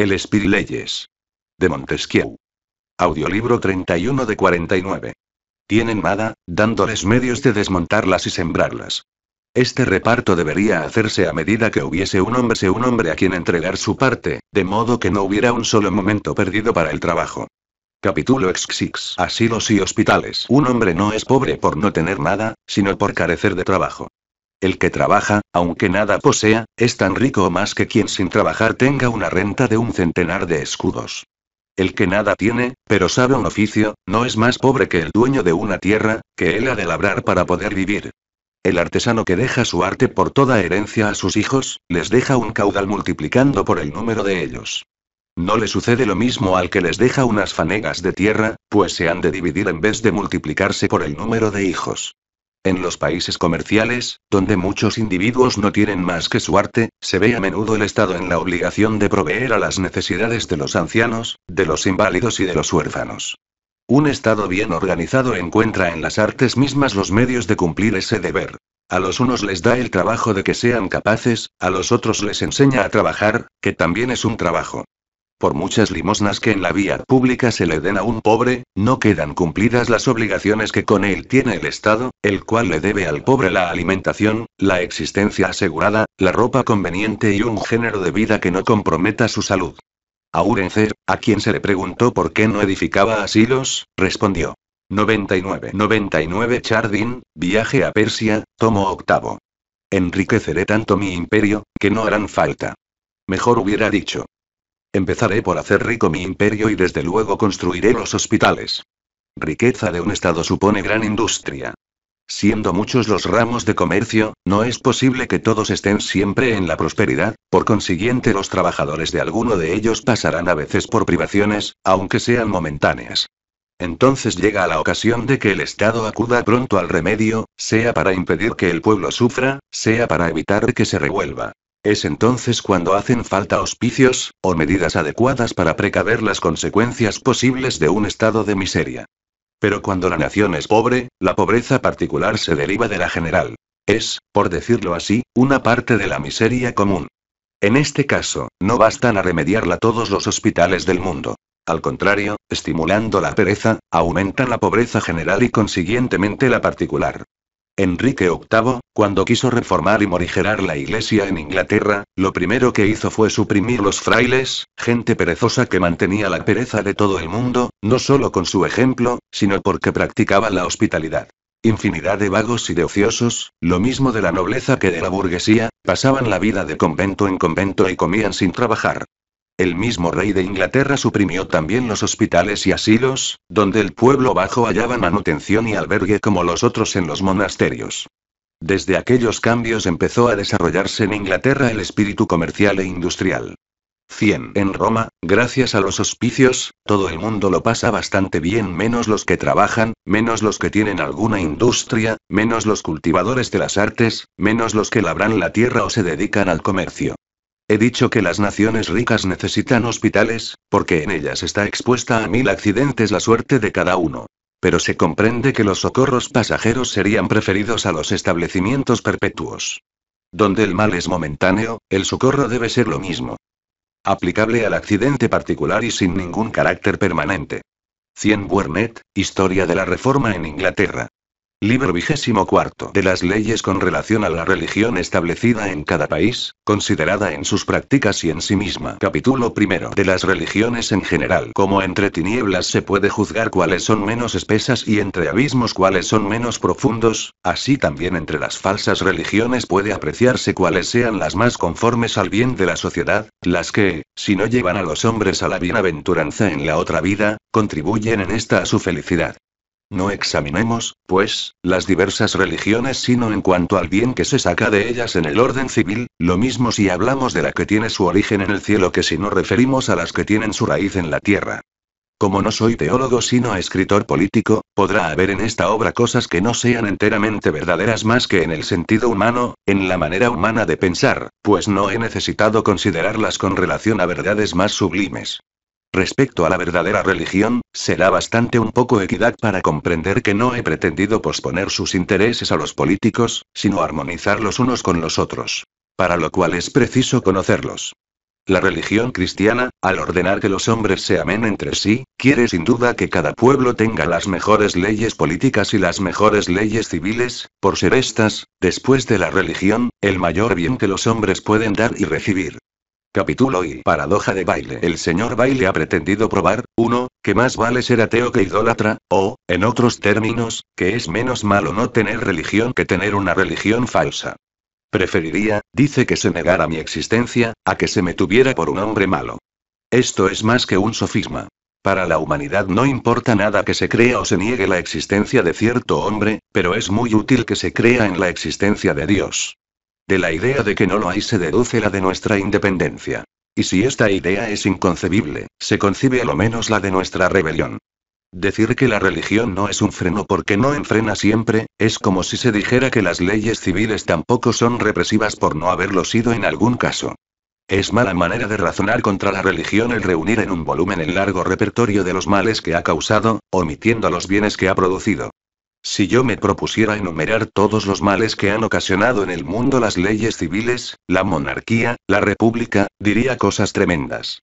El Espíritu Leyes. De Montesquieu. Audiolibro 31 de 49. Tienen nada, dándoles medios de desmontarlas y sembrarlas. Este reparto debería hacerse a medida que hubiese un hombre un hombre a quien entregar su parte, de modo que no hubiera un solo momento perdido para el trabajo. Capítulo XX. Asilos y hospitales. Un hombre no es pobre por no tener nada, sino por carecer de trabajo. El que trabaja, aunque nada posea, es tan rico más que quien sin trabajar tenga una renta de un centenar de escudos. El que nada tiene, pero sabe un oficio, no es más pobre que el dueño de una tierra, que él ha de labrar para poder vivir. El artesano que deja su arte por toda herencia a sus hijos, les deja un caudal multiplicando por el número de ellos. No le sucede lo mismo al que les deja unas fanegas de tierra, pues se han de dividir en vez de multiplicarse por el número de hijos. En los países comerciales, donde muchos individuos no tienen más que su arte, se ve a menudo el Estado en la obligación de proveer a las necesidades de los ancianos, de los inválidos y de los huérfanos. Un Estado bien organizado encuentra en las artes mismas los medios de cumplir ese deber. A los unos les da el trabajo de que sean capaces, a los otros les enseña a trabajar, que también es un trabajo. Por muchas limosnas que en la vía pública se le den a un pobre, no quedan cumplidas las obligaciones que con él tiene el Estado, el cual le debe al pobre la alimentación, la existencia asegurada, la ropa conveniente y un género de vida que no comprometa su salud. Aurencer, a quien se le preguntó por qué no edificaba asilos, respondió. 99 99 Chardin, viaje a Persia, tomo octavo. Enriqueceré tanto mi imperio, que no harán falta. Mejor hubiera dicho, Empezaré por hacer rico mi imperio y desde luego construiré los hospitales. Riqueza de un Estado supone gran industria. Siendo muchos los ramos de comercio, no es posible que todos estén siempre en la prosperidad, por consiguiente los trabajadores de alguno de ellos pasarán a veces por privaciones, aunque sean momentáneas. Entonces llega la ocasión de que el Estado acuda pronto al remedio, sea para impedir que el pueblo sufra, sea para evitar que se revuelva. Es entonces cuando hacen falta auspicios, o medidas adecuadas para precaver las consecuencias posibles de un estado de miseria. Pero cuando la nación es pobre, la pobreza particular se deriva de la general. Es, por decirlo así, una parte de la miseria común. En este caso, no bastan a remediarla todos los hospitales del mundo. Al contrario, estimulando la pereza, aumentan la pobreza general y consiguientemente la particular. Enrique VIII, cuando quiso reformar y morigerar la Iglesia en Inglaterra, lo primero que hizo fue suprimir los frailes, gente perezosa que mantenía la pereza de todo el mundo, no solo con su ejemplo, sino porque practicaba la hospitalidad. Infinidad de vagos y de ociosos, lo mismo de la nobleza que de la burguesía, pasaban la vida de convento en convento y comían sin trabajar. El mismo rey de Inglaterra suprimió también los hospitales y asilos, donde el pueblo bajo hallaba manutención y albergue como los otros en los monasterios. Desde aquellos cambios empezó a desarrollarse en Inglaterra el espíritu comercial e industrial. 100. En Roma, gracias a los hospicios, todo el mundo lo pasa bastante bien, menos los que trabajan, menos los que tienen alguna industria, menos los cultivadores de las artes, menos los que labran la tierra o se dedican al comercio. He dicho que las naciones ricas necesitan hospitales, porque en ellas está expuesta a mil accidentes la suerte de cada uno. Pero se comprende que los socorros pasajeros serían preferidos a los establecimientos perpetuos. Donde el mal es momentáneo, el socorro debe ser lo mismo. Aplicable al accidente particular y sin ningún carácter permanente. 100 Wernet, Historia de la Reforma en Inglaterra. Libro vigésimo cuarto de las leyes con relación a la religión establecida en cada país, considerada en sus prácticas y en sí misma. Capítulo primero de las religiones en general. Como entre tinieblas se puede juzgar cuáles son menos espesas y entre abismos cuáles son menos profundos, así también entre las falsas religiones puede apreciarse cuáles sean las más conformes al bien de la sociedad, las que, si no llevan a los hombres a la bienaventuranza en la otra vida, contribuyen en esta a su felicidad. No examinemos, pues, las diversas religiones sino en cuanto al bien que se saca de ellas en el orden civil, lo mismo si hablamos de la que tiene su origen en el cielo que si no referimos a las que tienen su raíz en la tierra. Como no soy teólogo sino escritor político, podrá haber en esta obra cosas que no sean enteramente verdaderas más que en el sentido humano, en la manera humana de pensar, pues no he necesitado considerarlas con relación a verdades más sublimes. Respecto a la verdadera religión, será bastante un poco equidad para comprender que no he pretendido posponer sus intereses a los políticos, sino armonizarlos unos con los otros. Para lo cual es preciso conocerlos. La religión cristiana, al ordenar que los hombres se amen entre sí, quiere sin duda que cada pueblo tenga las mejores leyes políticas y las mejores leyes civiles, por ser estas, después de la religión, el mayor bien que los hombres pueden dar y recibir. Capítulo y paradoja de baile. El señor Baile ha pretendido probar, uno, Que más vale ser ateo que idólatra, o, en otros términos, que es menos malo no tener religión que tener una religión falsa. Preferiría, dice que se negara mi existencia, a que se me tuviera por un hombre malo. Esto es más que un sofisma. Para la humanidad no importa nada que se crea o se niegue la existencia de cierto hombre, pero es muy útil que se crea en la existencia de Dios. De la idea de que no lo hay se deduce la de nuestra independencia. Y si esta idea es inconcebible, se concibe a lo menos la de nuestra rebelión. Decir que la religión no es un freno porque no enfrena siempre, es como si se dijera que las leyes civiles tampoco son represivas por no haberlo sido en algún caso. Es mala manera de razonar contra la religión el reunir en un volumen el largo repertorio de los males que ha causado, omitiendo los bienes que ha producido. Si yo me propusiera enumerar todos los males que han ocasionado en el mundo las leyes civiles, la monarquía, la república, diría cosas tremendas.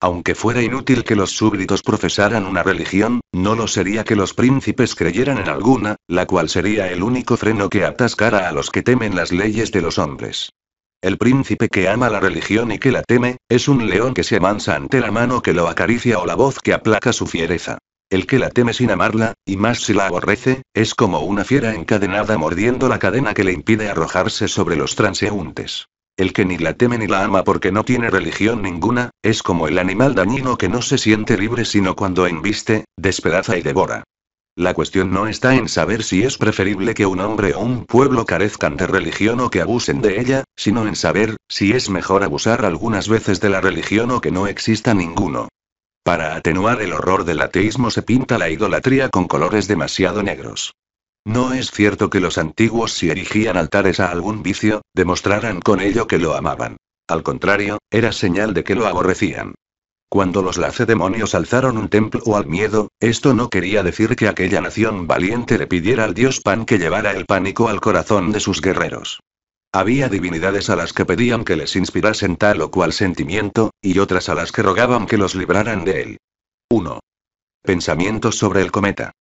Aunque fuera inútil que los súbditos profesaran una religión, no lo sería que los príncipes creyeran en alguna, la cual sería el único freno que atascara a los que temen las leyes de los hombres. El príncipe que ama la religión y que la teme, es un león que se amansa ante la mano que lo acaricia o la voz que aplaca su fiereza. El que la teme sin amarla, y más si la aborrece, es como una fiera encadenada mordiendo la cadena que le impide arrojarse sobre los transeúntes. El que ni la teme ni la ama porque no tiene religión ninguna, es como el animal dañino que no se siente libre sino cuando embiste, despedaza y devora. La cuestión no está en saber si es preferible que un hombre o un pueblo carezcan de religión o que abusen de ella, sino en saber si es mejor abusar algunas veces de la religión o que no exista ninguno. Para atenuar el horror del ateísmo se pinta la idolatría con colores demasiado negros. No es cierto que los antiguos si erigían altares a algún vicio, demostraran con ello que lo amaban. Al contrario, era señal de que lo aborrecían. Cuando los lacedemonios alzaron un templo al miedo, esto no quería decir que aquella nación valiente le pidiera al dios Pan que llevara el pánico al corazón de sus guerreros. Había divinidades a las que pedían que les inspirasen tal o cual sentimiento, y otras a las que rogaban que los libraran de él. 1. Pensamientos sobre el cometa.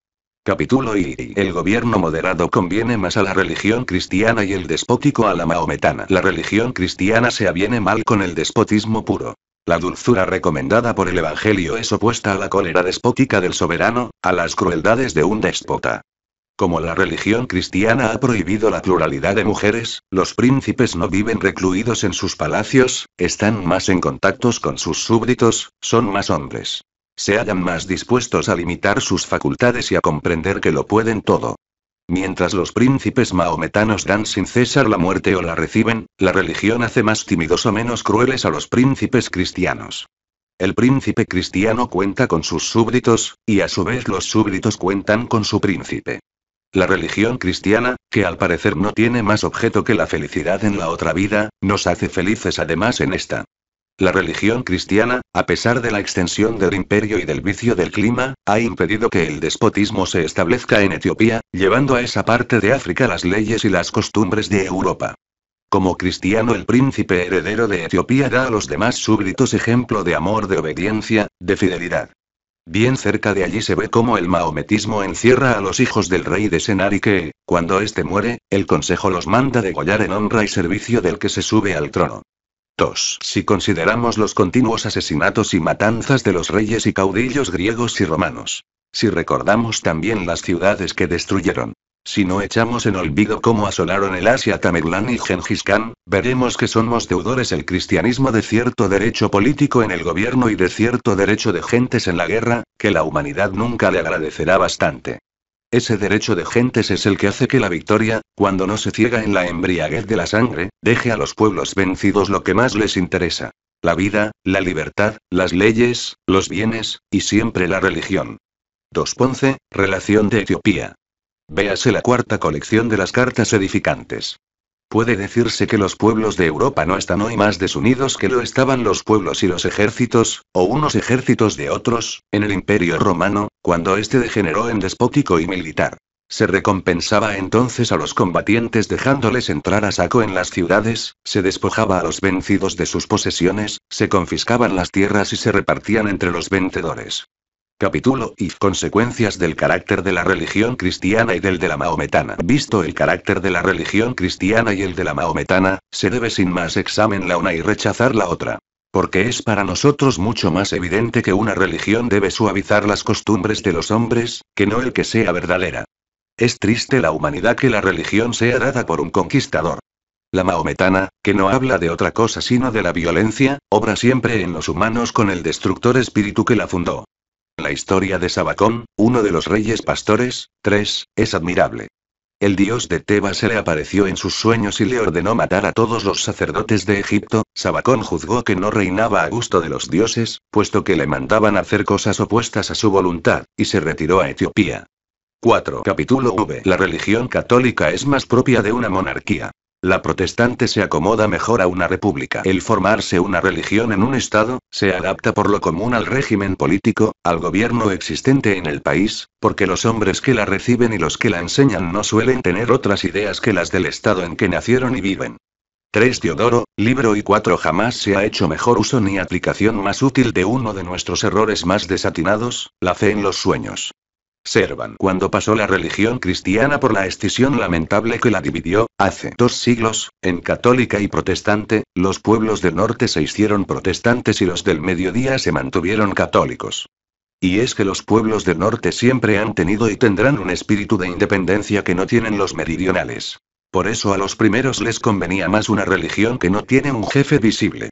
Capítulo I. El gobierno moderado conviene más a la religión cristiana y el despótico a la maometana. La religión cristiana se aviene mal con el despotismo puro. La dulzura recomendada por el Evangelio es opuesta a la cólera despótica del soberano, a las crueldades de un déspota. Como la religión cristiana ha prohibido la pluralidad de mujeres, los príncipes no viven recluidos en sus palacios, están más en contactos con sus súbditos, son más hombres. Se hallan más dispuestos a limitar sus facultades y a comprender que lo pueden todo. Mientras los príncipes maometanos dan sin cesar la muerte o la reciben, la religión hace más tímidos o menos crueles a los príncipes cristianos. El príncipe cristiano cuenta con sus súbditos, y a su vez los súbditos cuentan con su príncipe. La religión cristiana, que al parecer no tiene más objeto que la felicidad en la otra vida, nos hace felices además en esta. La religión cristiana, a pesar de la extensión del imperio y del vicio del clima, ha impedido que el despotismo se establezca en Etiopía, llevando a esa parte de África las leyes y las costumbres de Europa. Como cristiano el príncipe heredero de Etiopía da a los demás súbditos ejemplo de amor, de obediencia, de fidelidad. Bien cerca de allí se ve cómo el maometismo encierra a los hijos del rey de Senar y que, cuando éste muere, el consejo los manda degollar en honra y servicio del que se sube al trono. 2. Si consideramos los continuos asesinatos y matanzas de los reyes y caudillos griegos y romanos. Si recordamos también las ciudades que destruyeron. Si no echamos en olvido cómo asolaron el Asia Tamerlán y Genghis Khan, veremos que somos deudores el cristianismo de cierto derecho político en el gobierno y de cierto derecho de gentes en la guerra, que la humanidad nunca le agradecerá bastante. Ese derecho de gentes es el que hace que la victoria, cuando no se ciega en la embriaguez de la sangre, deje a los pueblos vencidos lo que más les interesa. La vida, la libertad, las leyes, los bienes, y siempre la religión. 2 Ponce, Relación de Etiopía. Véase la cuarta colección de las cartas edificantes. Puede decirse que los pueblos de Europa no están hoy más desunidos que lo estaban los pueblos y los ejércitos, o unos ejércitos de otros, en el Imperio Romano, cuando éste degeneró en despótico y militar. Se recompensaba entonces a los combatientes dejándoles entrar a saco en las ciudades, se despojaba a los vencidos de sus posesiones, se confiscaban las tierras y se repartían entre los vencedores. Capítulo y consecuencias del carácter de la religión cristiana y del de la maometana. Visto el carácter de la religión cristiana y el de la maometana, se debe sin más examen la una y rechazar la otra. Porque es para nosotros mucho más evidente que una religión debe suavizar las costumbres de los hombres, que no el que sea verdadera. Es triste la humanidad que la religión sea dada por un conquistador. La maometana, que no habla de otra cosa sino de la violencia, obra siempre en los humanos con el destructor espíritu que la fundó. La historia de Sabacón, uno de los reyes pastores, 3, es admirable. El dios de Tebas se le apareció en sus sueños y le ordenó matar a todos los sacerdotes de Egipto. Sabacón juzgó que no reinaba a gusto de los dioses, puesto que le mandaban hacer cosas opuestas a su voluntad, y se retiró a Etiopía. 4. Capítulo V. La religión católica es más propia de una monarquía. La protestante se acomoda mejor a una república. El formarse una religión en un Estado, se adapta por lo común al régimen político, al gobierno existente en el país, porque los hombres que la reciben y los que la enseñan no suelen tener otras ideas que las del Estado en que nacieron y viven. 3. Teodoro, libro y 4. Jamás se ha hecho mejor uso ni aplicación más útil de uno de nuestros errores más desatinados, la fe en los sueños. Observan Cuando pasó la religión cristiana por la escisión lamentable que la dividió, hace dos siglos, en católica y protestante, los pueblos del norte se hicieron protestantes y los del mediodía se mantuvieron católicos. Y es que los pueblos del norte siempre han tenido y tendrán un espíritu de independencia que no tienen los meridionales. Por eso a los primeros les convenía más una religión que no tiene un jefe visible.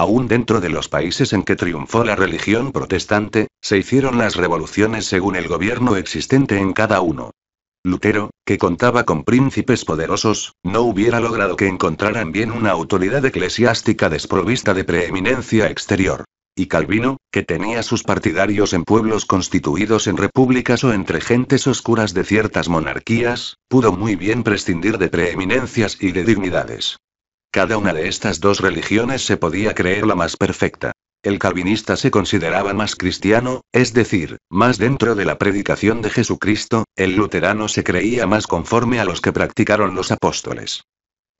Aún dentro de los países en que triunfó la religión protestante, se hicieron las revoluciones según el gobierno existente en cada uno. Lutero, que contaba con príncipes poderosos, no hubiera logrado que encontraran bien una autoridad eclesiástica desprovista de preeminencia exterior. Y Calvino, que tenía sus partidarios en pueblos constituidos en repúblicas o entre gentes oscuras de ciertas monarquías, pudo muy bien prescindir de preeminencias y de dignidades. Cada una de estas dos religiones se podía creer la más perfecta. El calvinista se consideraba más cristiano, es decir, más dentro de la predicación de Jesucristo, el luterano se creía más conforme a los que practicaron los apóstoles.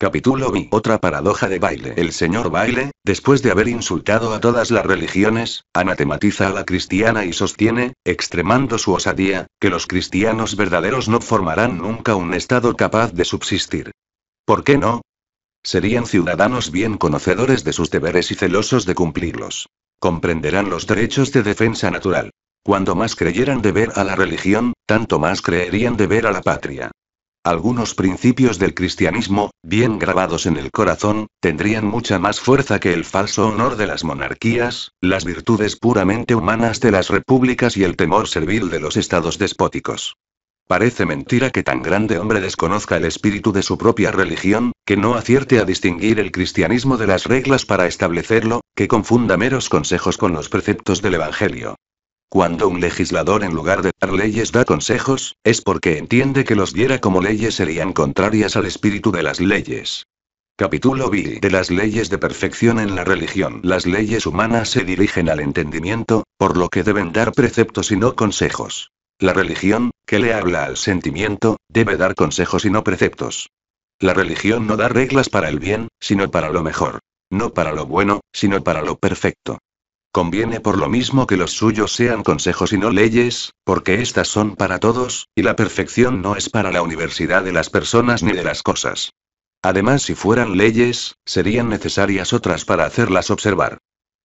Capítulo VI Otra paradoja de Baile. El señor Baile, después de haber insultado a todas las religiones, anatematiza a la cristiana y sostiene, extremando su osadía, que los cristianos verdaderos no formarán nunca un estado capaz de subsistir. ¿Por qué no? Serían ciudadanos bien conocedores de sus deberes y celosos de cumplirlos. Comprenderán los derechos de defensa natural. Cuanto más creyeran deber a la religión, tanto más creerían deber a la patria. Algunos principios del cristianismo, bien grabados en el corazón, tendrían mucha más fuerza que el falso honor de las monarquías, las virtudes puramente humanas de las repúblicas y el temor servil de los estados despóticos. Parece mentira que tan grande hombre desconozca el espíritu de su propia religión, que no acierte a distinguir el cristianismo de las reglas para establecerlo, que confunda meros consejos con los preceptos del Evangelio. Cuando un legislador en lugar de dar leyes da consejos, es porque entiende que los diera como leyes serían contrarias al espíritu de las leyes. Capítulo B de las leyes de perfección en la religión. Las leyes humanas se dirigen al entendimiento, por lo que deben dar preceptos y no consejos. La religión, que le habla al sentimiento, debe dar consejos y no preceptos. La religión no da reglas para el bien, sino para lo mejor. No para lo bueno, sino para lo perfecto. Conviene por lo mismo que los suyos sean consejos y no leyes, porque éstas son para todos, y la perfección no es para la universidad de las personas ni de las cosas. Además, si fueran leyes, serían necesarias otras para hacerlas observar.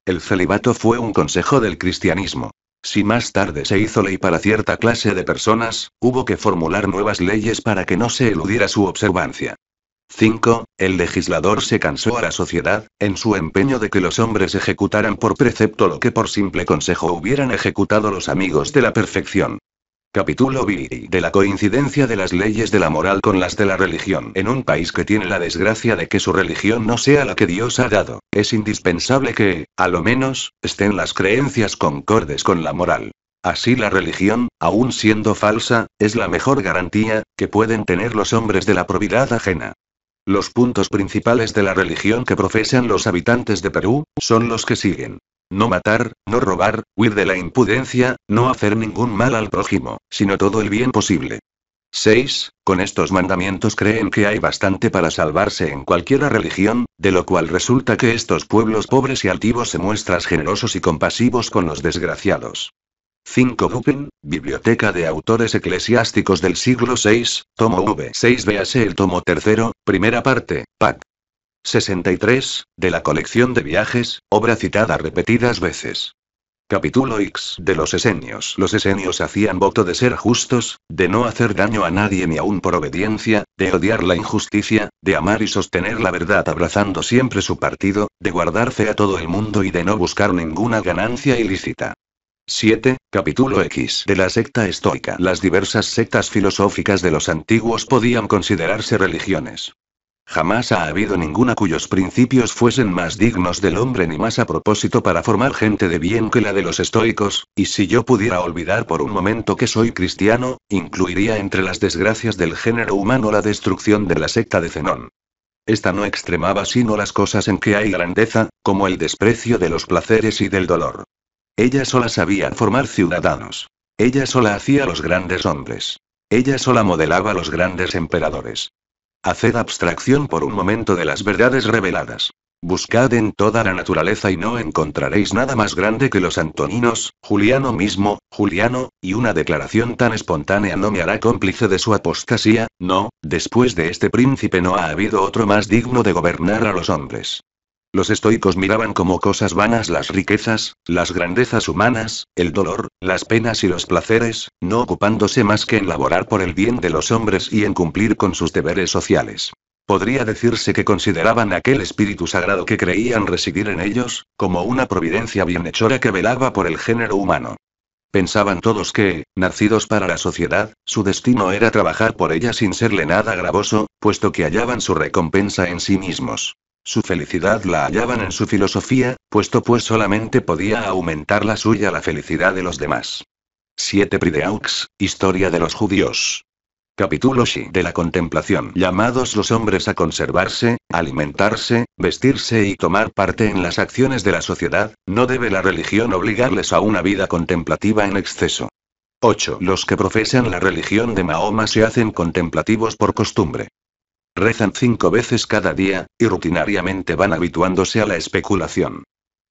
El celibato fue un consejo del cristianismo. Si más tarde se hizo ley para cierta clase de personas, hubo que formular nuevas leyes para que no se eludiera su observancia. 5. El legislador se cansó a la sociedad, en su empeño de que los hombres ejecutaran por precepto lo que por simple consejo hubieran ejecutado los amigos de la perfección. Capítulo VI de la coincidencia de las leyes de la moral con las de la religión. En un país que tiene la desgracia de que su religión no sea la que Dios ha dado, es indispensable que, a lo menos, estén las creencias concordes con la moral. Así la religión, aun siendo falsa, es la mejor garantía que pueden tener los hombres de la probidad ajena. Los puntos principales de la religión que profesan los habitantes de Perú, son los que siguen. No matar, no robar, huir de la impudencia, no hacer ningún mal al prójimo, sino todo el bien posible. 6. Con estos mandamientos creen que hay bastante para salvarse en cualquiera religión, de lo cual resulta que estos pueblos pobres y altivos se muestran generosos y compasivos con los desgraciados. 5 Dupin, Biblioteca de Autores Eclesiásticos del siglo VI, tomo V6 véase el tomo tercero, primera parte, pac. 63, de la colección de viajes, obra citada repetidas veces. Capítulo X de los esenios. Los esenios hacían voto de ser justos, de no hacer daño a nadie ni aun por obediencia, de odiar la injusticia, de amar y sostener la verdad abrazando siempre su partido, de guardar fe a todo el mundo y de no buscar ninguna ganancia ilícita. 7. Capítulo X de la secta estoica. Las diversas sectas filosóficas de los antiguos podían considerarse religiones. Jamás ha habido ninguna cuyos principios fuesen más dignos del hombre ni más a propósito para formar gente de bien que la de los estoicos, y si yo pudiera olvidar por un momento que soy cristiano, incluiría entre las desgracias del género humano la destrucción de la secta de Zenón. Esta no extremaba sino las cosas en que hay grandeza, como el desprecio de los placeres y del dolor. Ella sola sabía formar ciudadanos. Ella sola hacía los grandes hombres. Ella sola modelaba los grandes emperadores. Haced abstracción por un momento de las verdades reveladas. Buscad en toda la naturaleza y no encontraréis nada más grande que los antoninos, Juliano mismo, Juliano, y una declaración tan espontánea no me hará cómplice de su apostasía, no, después de este príncipe no ha habido otro más digno de gobernar a los hombres. Los estoicos miraban como cosas vanas las riquezas, las grandezas humanas, el dolor, las penas y los placeres, no ocupándose más que en laborar por el bien de los hombres y en cumplir con sus deberes sociales. Podría decirse que consideraban aquel espíritu sagrado que creían residir en ellos, como una providencia bienhechora que velaba por el género humano. Pensaban todos que, nacidos para la sociedad, su destino era trabajar por ella sin serle nada gravoso, puesto que hallaban su recompensa en sí mismos. Su felicidad la hallaban en su filosofía, puesto pues solamente podía aumentar la suya la felicidad de los demás. 7 Prideaux, Historia de los Judíos. Capítulo XI de la contemplación. Llamados los hombres a conservarse, alimentarse, vestirse y tomar parte en las acciones de la sociedad, no debe la religión obligarles a una vida contemplativa en exceso. 8. Los que profesan la religión de Mahoma se hacen contemplativos por costumbre. Rezan cinco veces cada día, y rutinariamente van habituándose a la especulación.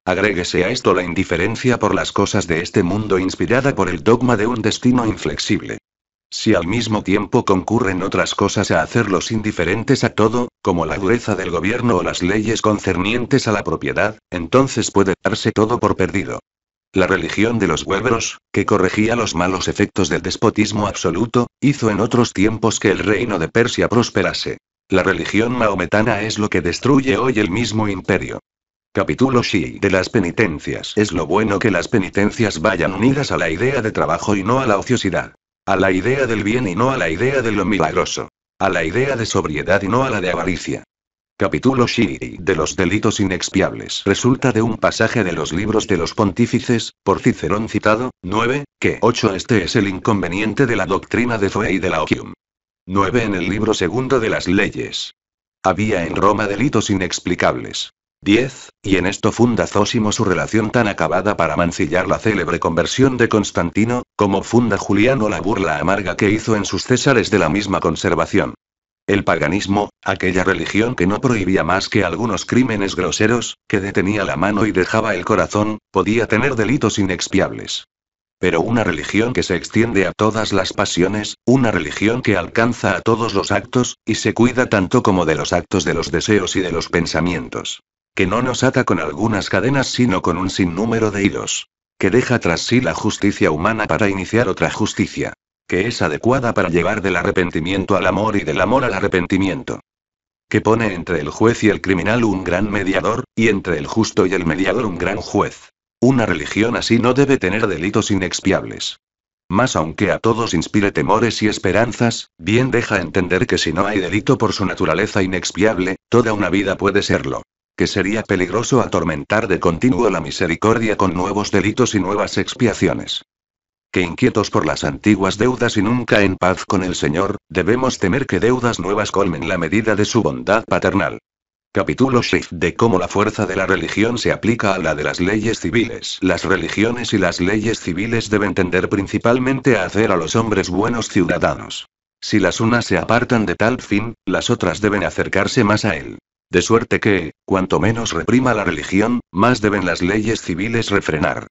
Agréguese a esto la indiferencia por las cosas de este mundo inspirada por el dogma de un destino inflexible. Si al mismo tiempo concurren otras cosas a hacerlos indiferentes a todo, como la dureza del gobierno o las leyes concernientes a la propiedad, entonces puede darse todo por perdido. La religión de los hueveros, que corregía los malos efectos del despotismo absoluto, hizo en otros tiempos que el reino de Persia prosperase. La religión maometana es lo que destruye hoy el mismo imperio. Capítulo Xi de las penitencias. Es lo bueno que las penitencias vayan unidas a la idea de trabajo y no a la ociosidad. A la idea del bien y no a la idea de lo milagroso. A la idea de sobriedad y no a la de avaricia. Capítulo XII de los delitos inexpiables. Resulta de un pasaje de los libros de los pontífices, por Cicerón citado, 9, que 8. Este es el inconveniente de la doctrina de Zoe y de la 9 en el libro segundo de las leyes. Había en Roma delitos inexplicables. 10, y en esto funda Zósimo su relación tan acabada para mancillar la célebre conversión de Constantino, como funda Juliano la burla amarga que hizo en sus Césares de la misma conservación. El paganismo, aquella religión que no prohibía más que algunos crímenes groseros, que detenía la mano y dejaba el corazón, podía tener delitos inexpiables pero una religión que se extiende a todas las pasiones, una religión que alcanza a todos los actos, y se cuida tanto como de los actos de los deseos y de los pensamientos. Que no nos ata con algunas cadenas sino con un sinnúmero de hilos. Que deja tras sí la justicia humana para iniciar otra justicia. Que es adecuada para llevar del arrepentimiento al amor y del amor al arrepentimiento que pone entre el juez y el criminal un gran mediador, y entre el justo y el mediador un gran juez. Una religión así no debe tener delitos inexpiables. Más aunque a todos inspire temores y esperanzas, bien deja entender que si no hay delito por su naturaleza inexpiable, toda una vida puede serlo. Que sería peligroso atormentar de continuo la misericordia con nuevos delitos y nuevas expiaciones. Que inquietos por las antiguas deudas y nunca en paz con el Señor, debemos temer que deudas nuevas colmen la medida de su bondad paternal. Capítulo 6 de cómo la fuerza de la religión se aplica a la de las leyes civiles. Las religiones y las leyes civiles deben tender principalmente a hacer a los hombres buenos ciudadanos. Si las unas se apartan de tal fin, las otras deben acercarse más a él. De suerte que, cuanto menos reprima la religión, más deben las leyes civiles refrenar.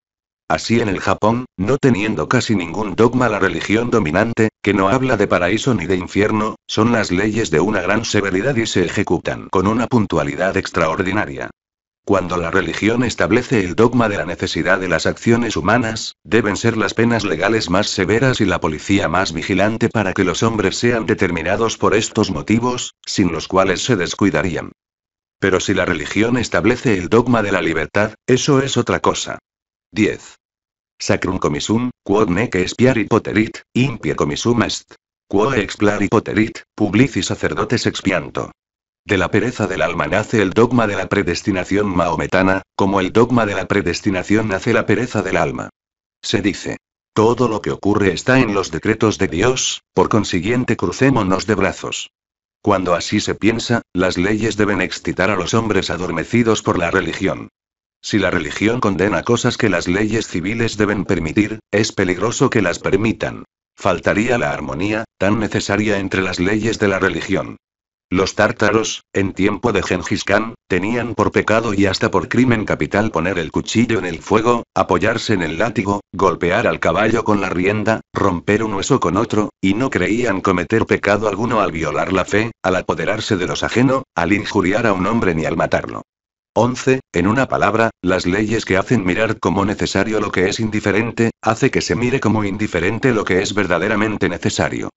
Así en el Japón, no teniendo casi ningún dogma la religión dominante, que no habla de paraíso ni de infierno, son las leyes de una gran severidad y se ejecutan con una puntualidad extraordinaria. Cuando la religión establece el dogma de la necesidad de las acciones humanas, deben ser las penas legales más severas y la policía más vigilante para que los hombres sean determinados por estos motivos, sin los cuales se descuidarían. Pero si la religión establece el dogma de la libertad, eso es otra cosa. 10. Sacrum comisum, quod nec expiari poterit, impie comisum est. Quo explari poterit, publici sacerdotes expianto. De la pereza del alma nace el dogma de la predestinación maometana, como el dogma de la predestinación nace la pereza del alma. Se dice. Todo lo que ocurre está en los decretos de Dios, por consiguiente crucémonos de brazos. Cuando así se piensa, las leyes deben excitar a los hombres adormecidos por la religión. Si la religión condena cosas que las leyes civiles deben permitir, es peligroso que las permitan. Faltaría la armonía, tan necesaria entre las leyes de la religión. Los tártaros, en tiempo de Genghis Khan, tenían por pecado y hasta por crimen capital poner el cuchillo en el fuego, apoyarse en el látigo, golpear al caballo con la rienda, romper un hueso con otro, y no creían cometer pecado alguno al violar la fe, al apoderarse de los ajeno, al injuriar a un hombre ni al matarlo. 11. En una palabra, las leyes que hacen mirar como necesario lo que es indiferente, hace que se mire como indiferente lo que es verdaderamente necesario.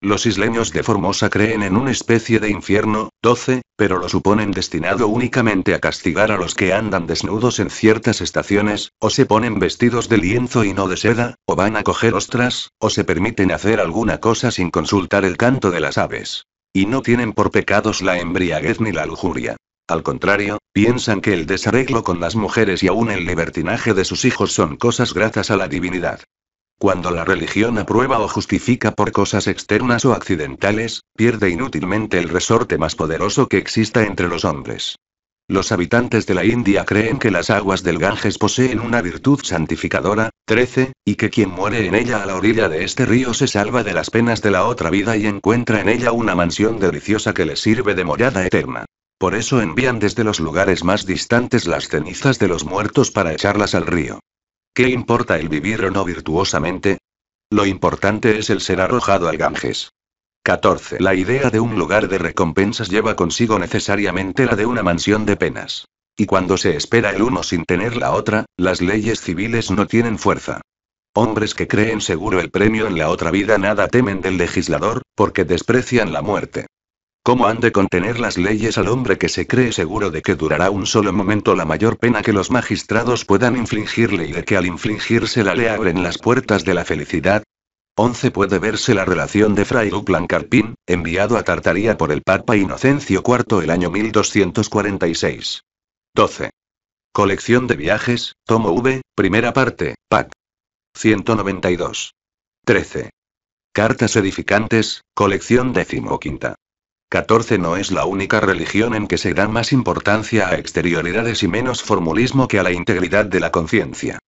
Los isleños de Formosa creen en una especie de infierno, 12, pero lo suponen destinado únicamente a castigar a los que andan desnudos en ciertas estaciones, o se ponen vestidos de lienzo y no de seda, o van a coger ostras, o se permiten hacer alguna cosa sin consultar el canto de las aves. Y no tienen por pecados la embriaguez ni la lujuria. Al contrario, piensan que el desarreglo con las mujeres y aún el libertinaje de sus hijos son cosas gracias a la divinidad. Cuando la religión aprueba o justifica por cosas externas o accidentales, pierde inútilmente el resorte más poderoso que exista entre los hombres. Los habitantes de la India creen que las aguas del Ganges poseen una virtud santificadora, 13, y que quien muere en ella a la orilla de este río se salva de las penas de la otra vida y encuentra en ella una mansión deliciosa que le sirve de morada eterna. Por eso envían desde los lugares más distantes las cenizas de los muertos para echarlas al río. ¿Qué importa el vivir o no virtuosamente? Lo importante es el ser arrojado al Ganges. 14. La idea de un lugar de recompensas lleva consigo necesariamente la de una mansión de penas. Y cuando se espera el uno sin tener la otra, las leyes civiles no tienen fuerza. Hombres que creen seguro el premio en la otra vida nada temen del legislador, porque desprecian la muerte. ¿Cómo han de contener las leyes al hombre que se cree seguro de que durará un solo momento la mayor pena que los magistrados puedan infligirle y de que al infligírsela le abren las puertas de la felicidad? 11 puede verse la relación de Fray Duclan Carpín, enviado a Tartaría por el Papa Inocencio IV el año 1246. 12. Colección de viajes, tomo V, primera parte, PAC. 192. 13. Cartas edificantes, colección decimoquinta. 14 no es la única religión en que se da más importancia a exterioridades y menos formulismo que a la integridad de la conciencia.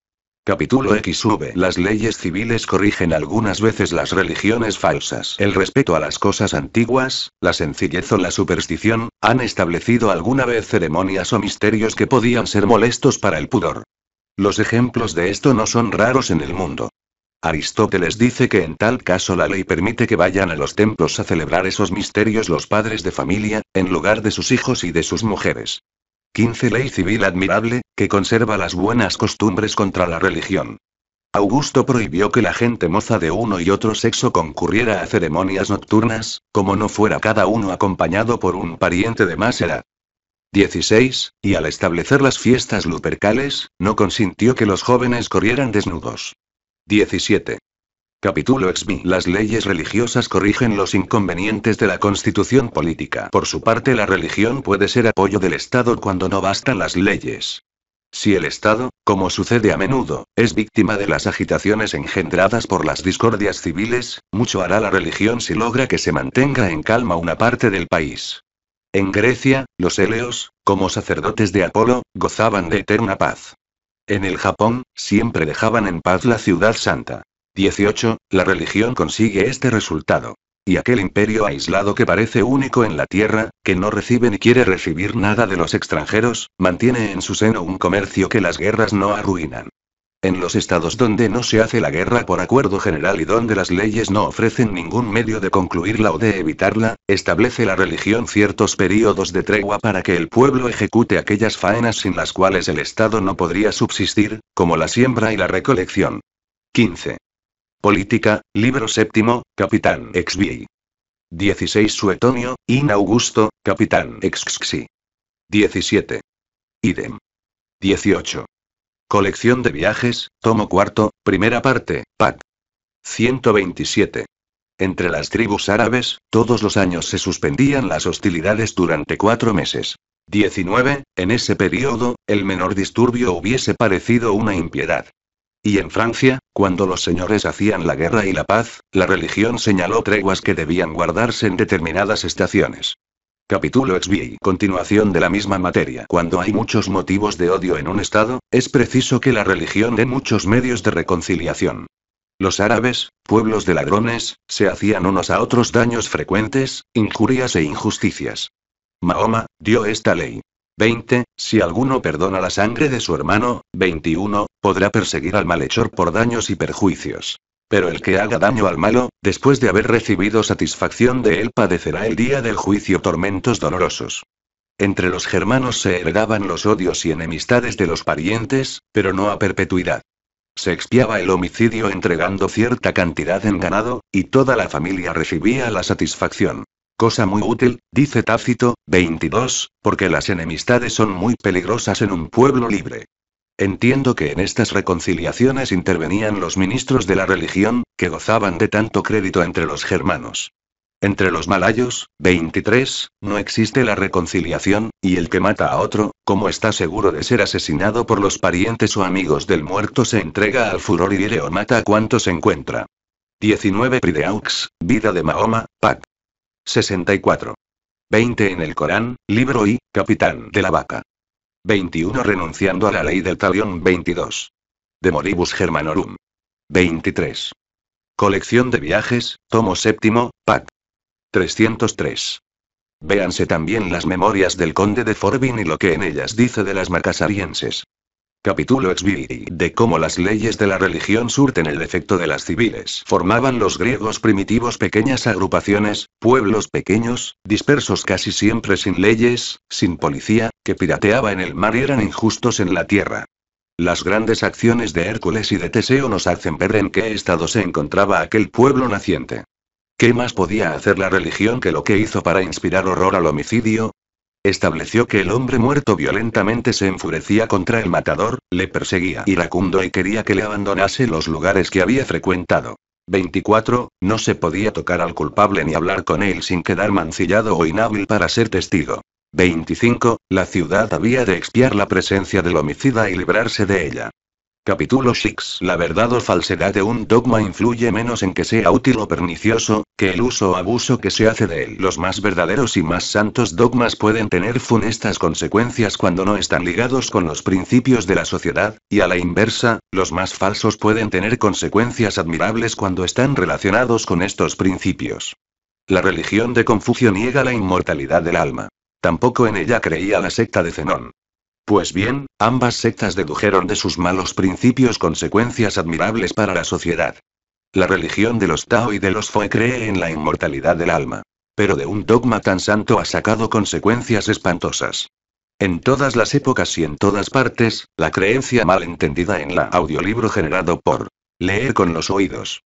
Capítulo XV. Las leyes civiles corrigen algunas veces las religiones falsas. El respeto a las cosas antiguas, la sencillez o la superstición, han establecido alguna vez ceremonias o misterios que podían ser molestos para el pudor. Los ejemplos de esto no son raros en el mundo. Aristóteles dice que en tal caso la ley permite que vayan a los templos a celebrar esos misterios los padres de familia, en lugar de sus hijos y de sus mujeres. 15. Ley civil admirable, que conserva las buenas costumbres contra la religión. Augusto prohibió que la gente moza de uno y otro sexo concurriera a ceremonias nocturnas, como no fuera cada uno acompañado por un pariente de más edad. 16. Y al establecer las fiestas lupercales, no consintió que los jóvenes corrieran desnudos. 17. Capítulo XVI. Las leyes religiosas corrigen los inconvenientes de la constitución política. Por su parte, la religión puede ser apoyo del Estado cuando no bastan las leyes. Si el Estado, como sucede a menudo, es víctima de las agitaciones engendradas por las discordias civiles, mucho hará la religión si logra que se mantenga en calma una parte del país. En Grecia, los eleos, como sacerdotes de Apolo, gozaban de eterna paz. En el Japón, siempre dejaban en paz la ciudad santa. 18. La religión consigue este resultado. Y aquel imperio aislado que parece único en la Tierra, que no recibe ni quiere recibir nada de los extranjeros, mantiene en su seno un comercio que las guerras no arruinan. En los estados donde no se hace la guerra por acuerdo general y donde las leyes no ofrecen ningún medio de concluirla o de evitarla, establece la religión ciertos períodos de tregua para que el pueblo ejecute aquellas faenas sin las cuales el Estado no podría subsistir, como la siembra y la recolección. 15. Política, libro séptimo, capitán XVI. 16 Suetonio, In Augusto, capitán XXI. 17. Idem. 18. Colección de viajes, tomo cuarto, primera parte, Pac. 127. Entre las tribus árabes, todos los años se suspendían las hostilidades durante cuatro meses. 19. En ese periodo, el menor disturbio hubiese parecido una impiedad. Y en Francia, cuando los señores hacían la guerra y la paz, la religión señaló treguas que debían guardarse en determinadas estaciones. Capítulo XVI. Continuación de la misma materia. Cuando hay muchos motivos de odio en un Estado, es preciso que la religión dé muchos medios de reconciliación. Los árabes, pueblos de ladrones, se hacían unos a otros daños frecuentes, injurias e injusticias. Mahoma, dio esta ley. 20. Si alguno perdona la sangre de su hermano, 21. Podrá perseguir al malhechor por daños y perjuicios. Pero el que haga daño al malo, después de haber recibido satisfacción de él, padecerá el día del juicio tormentos dolorosos. Entre los germanos se heredaban los odios y enemistades de los parientes, pero no a perpetuidad. Se expiaba el homicidio entregando cierta cantidad en ganado, y toda la familia recibía la satisfacción. Cosa muy útil, dice Tácito, 22, porque las enemistades son muy peligrosas en un pueblo libre. Entiendo que en estas reconciliaciones intervenían los ministros de la religión, que gozaban de tanto crédito entre los germanos. Entre los malayos, 23, no existe la reconciliación, y el que mata a otro, como está seguro de ser asesinado por los parientes o amigos del muerto, se entrega al furor y hiere o mata a se encuentra. 19 Prideaux, Vida de Mahoma, Pac. 64. 20 en el Corán, libro y, Capitán de la Vaca. 21 renunciando a la ley del talión 22. De Moribus Germanorum. 23. Colección de viajes, tomo séptimo, PAC. 303. Véanse también las memorias del conde de Forbin y lo que en ellas dice de las macasarienses. Capítulo XVI de cómo las leyes de la religión surten el efecto de las civiles. Formaban los griegos primitivos pequeñas agrupaciones, pueblos pequeños, dispersos casi siempre sin leyes, sin policía, que pirateaba en el mar y eran injustos en la tierra. Las grandes acciones de Hércules y de Teseo nos hacen ver en qué estado se encontraba aquel pueblo naciente. ¿Qué más podía hacer la religión que lo que hizo para inspirar horror al homicidio, estableció que el hombre muerto violentamente se enfurecía contra el matador, le perseguía iracundo y quería que le abandonase los lugares que había frecuentado. 24. No se podía tocar al culpable ni hablar con él sin quedar mancillado o inhábil para ser testigo. 25. La ciudad había de expiar la presencia del homicida y librarse de ella. Capítulo 6. La verdad o falsedad de un dogma influye menos en que sea útil o pernicioso, que el uso o abuso que se hace de él. Los más verdaderos y más santos dogmas pueden tener funestas consecuencias cuando no están ligados con los principios de la sociedad, y a la inversa, los más falsos pueden tener consecuencias admirables cuando están relacionados con estos principios. La religión de Confucio niega la inmortalidad del alma. Tampoco en ella creía la secta de Zenón. Pues bien, ambas sectas dedujeron de sus malos principios consecuencias admirables para la sociedad. La religión de los Tao y de los Fue cree en la inmortalidad del alma. Pero de un dogma tan santo ha sacado consecuencias espantosas. En todas las épocas y en todas partes, la creencia mal entendida en la audiolibro generado por Leer con los oídos